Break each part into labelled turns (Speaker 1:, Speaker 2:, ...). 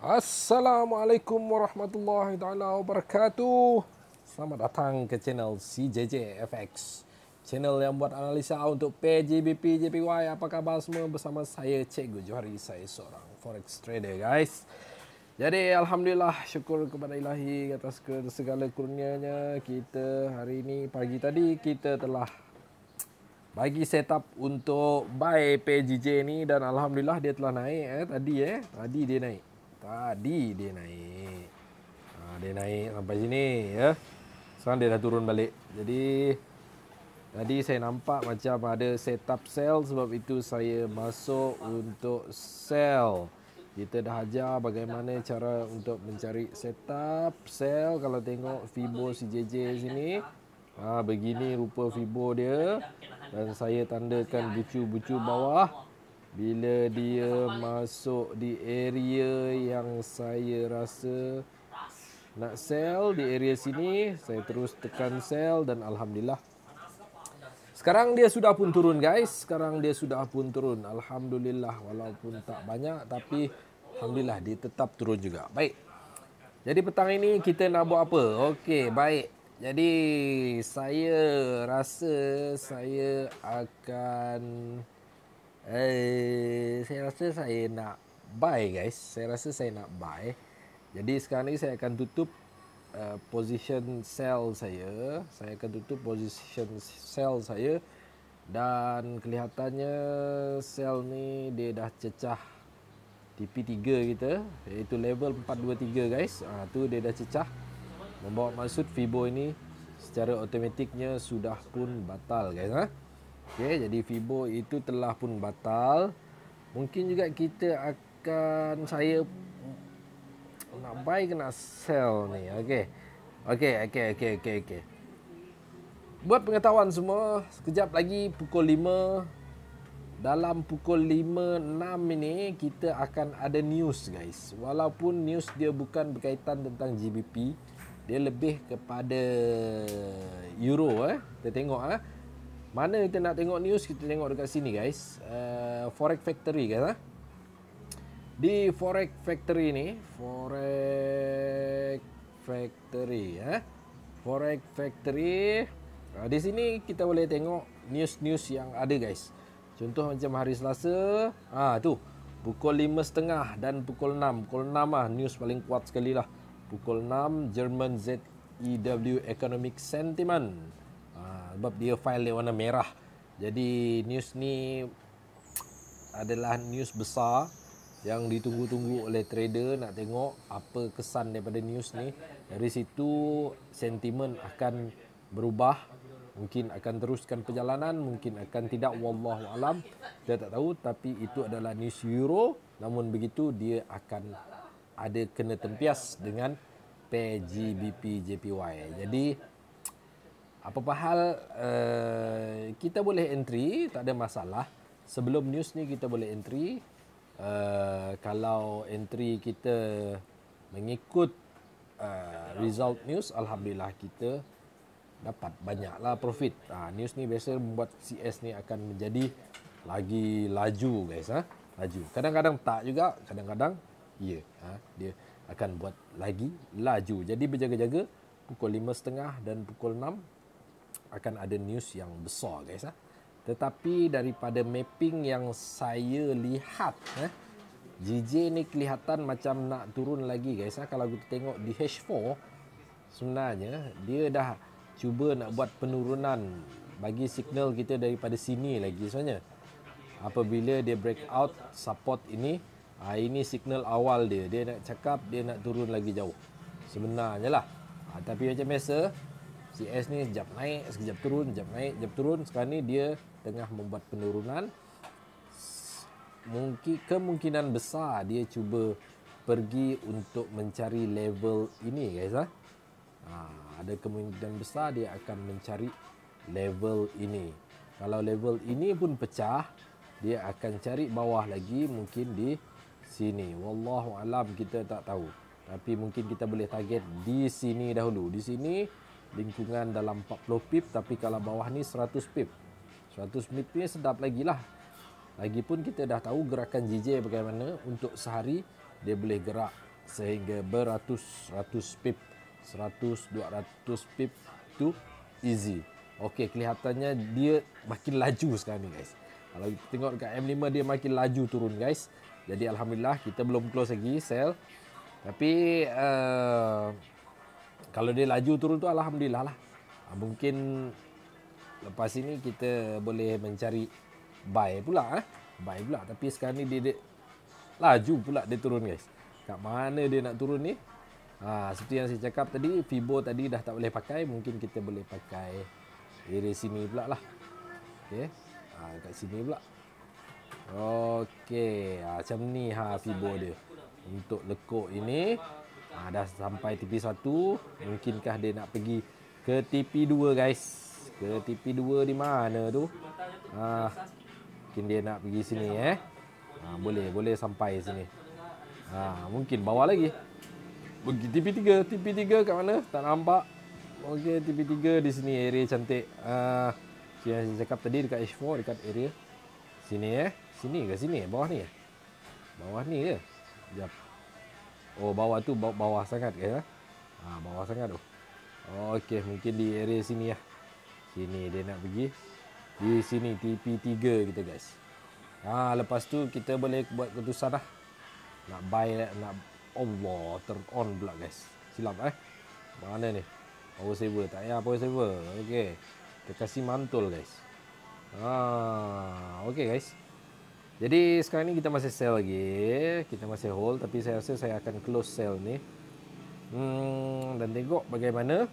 Speaker 1: Assalamualaikum warahmatullahi taala wabarakatuh. Selamat datang ke channel CJJ FX, Channel yang buat analisa untuk PJBP, JPY. Apa khabar semua? Bersama saya Cikgu Johari, saya seorang forex trader, guys. Jadi alhamdulillah syukur kepada Ilahi atas segala kurnianya kita hari ini pagi tadi kita telah bagi setup untuk buy PJJ ni dan alhamdulillah dia telah naik eh tadi eh tadi dia naik Tadi dia naik. Ha, dia naik sampai sini ya. Sekarang dia dah turun balik. Jadi tadi saya nampak macam ada setup sell sebab itu saya masuk untuk sell. Kita dah ajar bagaimana cara untuk mencari setup sell kalau tengok Fibo CJJ sini. Ha, begini rupa Fibo dia dan saya tandakan bucu-bucu bawah. Bila dia masuk di area yang saya rasa nak sell di area sini, saya terus tekan sell dan alhamdulillah. Sekarang dia sudah pun turun guys. Sekarang dia sudah pun turun. Alhamdulillah walaupun tak banyak tapi alhamdulillah dia tetap turun juga. Baik. Jadi petang ini kita nak buat apa? Okey, baik. Jadi saya rasa saya akan Eh, saya rasa saya nak buy guys. Saya rasa saya nak buy. Jadi sekarang ni saya akan tutup uh, position sell saya. Saya akan tutup position sell saya dan kelihatannya sell ni dia dah cecah TP3 kita iaitu level 423 guys. Ah uh, tu dia dah cecah. Membawa maksud Fibo ini secara automatiknya sudah pun batal guys ha. Huh? Okey, jadi FIBO itu telah pun batal. Mungkin juga kita akan saya nak buy kena sell ni. Okey. Okey, okey, okey, okey, okey. Buat pengetahuan semua, sekejap lagi pukul 5 dalam pukul 5 6 ini kita akan ada news guys. Walaupun news dia bukan berkaitan tentang GBP, dia lebih kepada euro eh. Kita tengok Eh. Mana kita nak tengok news Kita tengok dekat sini guys uh, Forex Factory guys huh? Ha? Di Forex Factory ni Forex Factory ya. Ha? Huh? Forex Factory uh, Di sini kita boleh tengok News-news yang ada guys Contoh macam hari Selasa ah tu Pukul 5.30 dan pukul 6 Pukul 6 lah news paling kuat sekali lah Pukul 6 German ZEW Economic Sentiment sebab dia file dia warna merah. Jadi news ni adalah news besar yang ditunggu-tunggu oleh trader nak tengok apa kesan daripada news ni. Dari situ sentimen akan berubah mungkin akan teruskan perjalanan mungkin akan tidak wallahu alam kita tak tahu tapi itu adalah news euro namun begitu dia akan ada kena tempias dengan PGBP JPY jadi apa-apa hal uh, eh, kita boleh entry tak ada masalah sebelum news ni kita boleh entry uh, kalau entry kita mengikut uh, result news alhamdulillah kita dapat banyaklah profit uh, news ni biasa membuat CS ni akan menjadi lagi laju guys ha laju kadang-kadang tak juga kadang-kadang ya ha? dia akan buat lagi laju jadi berjaga-jaga pukul 5.30 dan pukul 6 akan ada news yang besar guys ah. Tetapi daripada mapping yang saya lihat eh JJ ni kelihatan macam nak turun lagi guys ah. Kalau kita tengok di H4 sebenarnya dia dah cuba nak buat penurunan bagi signal kita daripada sini lagi sebenarnya. Apabila dia break out support ini, ah ini signal awal dia. Dia nak cakap dia nak turun lagi jauh. Sebenarnya lah. Ha, tapi macam biasa, CS ni sekejap naik, sekejap turun, sekejap naik, sekejap turun. Sekarang ni dia tengah membuat penurunan. Mungkin kemungkinan besar dia cuba pergi untuk mencari level ini guys ah. Ha, ada kemungkinan besar dia akan mencari level ini. Kalau level ini pun pecah, dia akan cari bawah lagi mungkin di sini. Wallahualam kita tak tahu. Tapi mungkin kita boleh target di sini dahulu. Di sini lingkungan dalam 40 pip tapi kalau bawah ni 100 pip 100 pip ni sedap lagi lah Lagipun kita dah tahu gerakan JJ bagaimana untuk sehari dia boleh gerak sehingga beratus-ratus pip 100-200 pip tu easy Okey, kelihatannya dia makin laju sekarang ni guys kalau kita tengok dekat M5 dia makin laju turun guys jadi Alhamdulillah kita belum close lagi sell tapi uh, kalau dia laju turun tu alhamdulillah lah. Ah, mungkin lepas ini kita boleh mencari buy pula eh. Buy pula tapi sekarang ni dia, dia laju pula dia turun guys. Kat mana dia nak turun ni? Ha, seperti yang saya cakap tadi Fibo tadi dah tak boleh pakai Mungkin kita boleh pakai Area sini pula lah Okay ha, ah, Kat sini pula Okay ha, Macam ni ha Fibo dia Untuk lekuk ini Ha, dah sampai TP1. Mungkinkah dia nak pergi ke TP2 guys? Ke TP2 di mana tu? Ha, mungkin dia nak pergi sini eh. Ha, boleh, boleh sampai sini. Ha, mungkin bawah lagi. Pergi TP3. TP3 kat mana? Tak nampak. Okey, TP3 di sini area cantik. Uh, saya cakap tadi dekat H4, dekat area. Sini eh. Sini ke sini? Bawah ni? Bawah ni ke? Sekejap. Oh bawah tu bawah, bawah sangat ke ya? Ha, bawah sangat tu. Okey mungkin di area sini ya, Sini dia nak pergi. Di sini TP3 kita guys. Ha, lepas tu kita boleh buat keputusan lah. Nak buy nak Allah oh, turn on pula guys. Silap eh. Mana ni? Power saver. Tak payah power saver. Okey. Kita kasih mantul guys. Ha, okey guys. Jadi sekarang ni kita masih sell lagi. Kita masih hold tapi saya rasa saya akan close sell ni. Hmm, dan tengok bagaimana.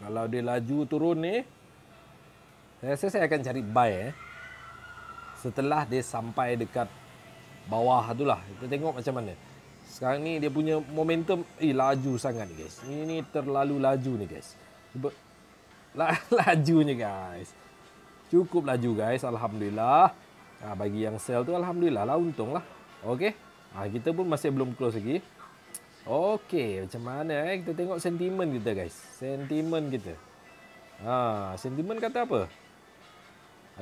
Speaker 1: Kalau dia laju turun ni. Saya rasa saya akan cari buy eh. Setelah dia sampai dekat bawah tu lah. Kita tengok macam mana. Sekarang ni dia punya momentum. Eh laju sangat ni guys. Ini terlalu laju ni guys. Cuba. Lajunya guys. Cukup laju guys. Alhamdulillah ha, bagi yang sell tu alhamdulillah lah untung lah okey ha, kita pun masih belum close lagi okey macam mana eh kita tengok sentimen kita guys sentimen kita ha sentimen kata apa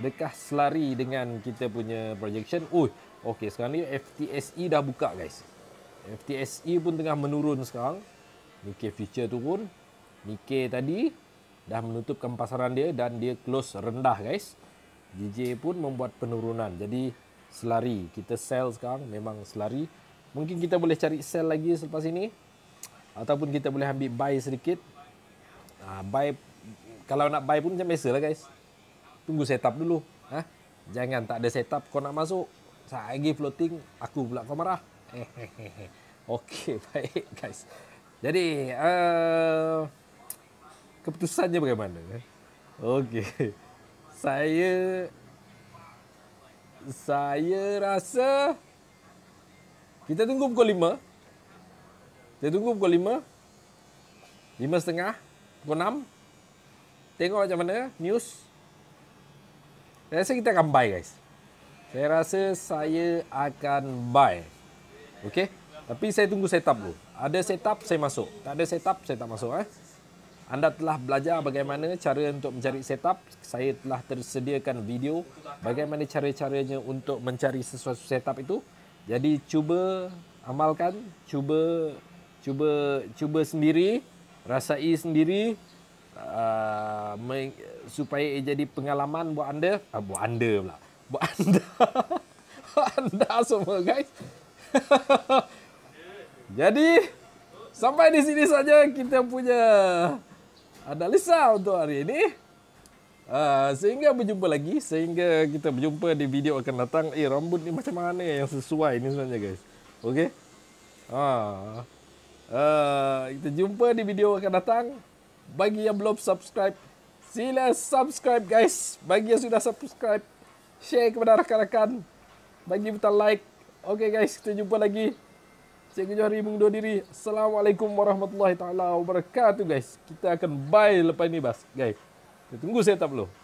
Speaker 1: adakah selari dengan kita punya projection oi okey sekarang ni FTSE dah buka guys FTSE pun tengah menurun sekarang Nikkei future turun Nikkei tadi dah menutupkan pasaran dia dan dia close rendah guys. JJ pun membuat penurunan. Jadi selari kita sell sekarang memang selari. Mungkin kita boleh cari sell lagi selepas ini ataupun kita boleh ambil buy sedikit. Ah buy kalau nak buy pun macam biasalah guys. Tunggu setup dulu. Ha? Jangan tak ada setup kau nak masuk. Sagi floating aku pula kau marah. Okey baik guys. Jadi uh, keputusannya bagaimana? Eh? Okey saya saya rasa kita tunggu pukul 5. Kita tunggu pukul 5. setengah, pukul 6. Tengok macam mana news. Saya rasa kita akan buy guys. Saya rasa saya akan buy. Okay. Tapi saya tunggu setup dulu. Ada setup saya masuk. Tak ada setup saya tak masuk. Eh. Anda telah belajar bagaimana cara untuk mencari setup. Saya telah tersediakan video bagaimana cara-caranya untuk mencari sesuatu setup itu. Jadi cuba amalkan, cuba cuba cuba sendiri, rasai sendiri uh, supaya ia jadi pengalaman buat anda, uh, buat anda pula. Buat anda. anda semua guys. jadi sampai di sini saja kita punya analisa untuk hari ini. Uh, sehingga berjumpa lagi. Sehingga kita berjumpa di video akan datang. Eh, rambut ni macam mana yang sesuai ni sebenarnya, guys. Okay? Haa. Uh. Uh, ah, kita jumpa di video akan datang Bagi yang belum subscribe Sila subscribe guys Bagi yang sudah subscribe Share kepada rakan-rakan Bagi butang like Okay guys kita jumpa lagi Cikgu Johari mengundur diri. Assalamualaikum warahmatullahi taala wabarakatuh guys. Kita akan bye lepas ni bas. Guys. Kita tunggu saya tak